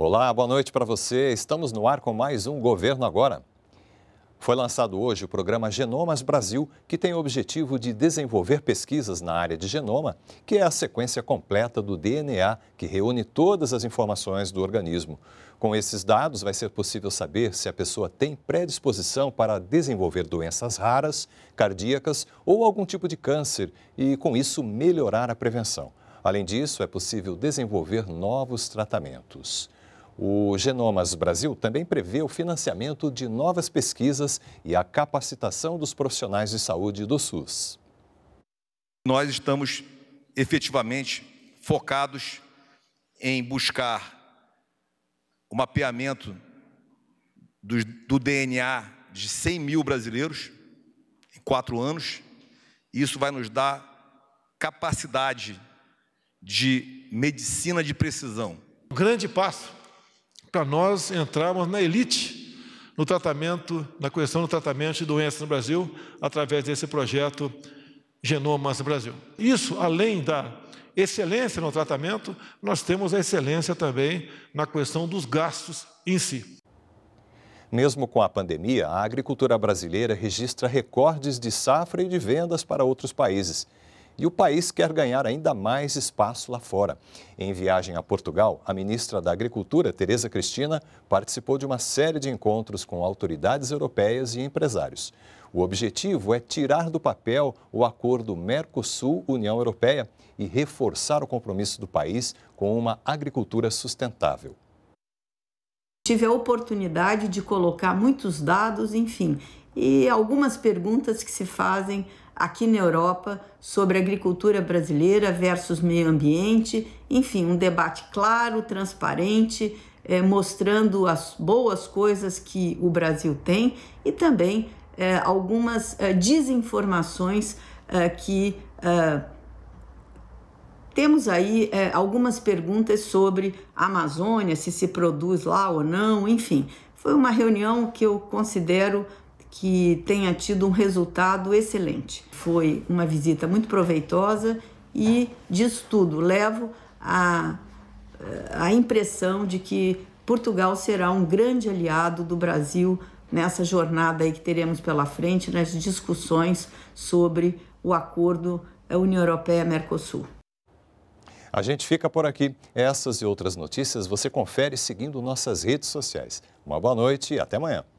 Olá, boa noite para você. Estamos no ar com mais um Governo Agora. Foi lançado hoje o programa Genomas Brasil, que tem o objetivo de desenvolver pesquisas na área de genoma, que é a sequência completa do DNA, que reúne todas as informações do organismo. Com esses dados, vai ser possível saber se a pessoa tem predisposição para desenvolver doenças raras, cardíacas ou algum tipo de câncer e, com isso, melhorar a prevenção. Além disso, é possível desenvolver novos tratamentos. O Genomas Brasil também prevê o financiamento de novas pesquisas e a capacitação dos profissionais de saúde do SUS. Nós estamos efetivamente focados em buscar o mapeamento do, do, DNA de 100 mil brasileiros em quatro anos. Isso vai nos dar capacidade de medicina de precisão. grande passo para nós entrarmos na elite no tratamento, na questão do tratamento de doenças no Brasil, através desse projeto Genomas Brasil. Isso, além da excelência no tratamento, nós temos a excelência também na questão dos gastos em si. Mesmo com a pandemia, a agricultura brasileira registra recordes de safra e de vendas para outros países e o país quer ganhar ainda mais espaço lá fora. Em viagem a Portugal, a ministra da Agricultura, Tereza Cristina, participou de uma série de encontros com autoridades europeias e empresários. O objetivo é tirar do papel o acordo Mercosul-União Europeia e reforçar o compromisso do país com uma agricultura sustentável tive a oportunidade de colocar muitos dados, enfim, e algumas perguntas que se fazem aqui na Europa sobre agricultura brasileira versus meio ambiente. Enfim, um debate claro, transparente, eh, mostrando as boas coisas que o Brasil tem e também eh, algumas eh, desinformações que temos aí é, algumas perguntas sobre a Amazônia, se se produz lá ou não, enfim. Foi uma reunião que eu considero que tenha tido um resultado excelente. Foi uma visita muito proveitosa e disso tudo levo a, a impressão de que Portugal será um grande aliado do Brasil nessa jornada aí que teremos pela frente, nas discussões sobre o acordo União Europeia-Mercosul. A gente fica por aqui. Essas e outras notícias você confere seguindo nossas redes sociais. Uma boa noite e até amanhã.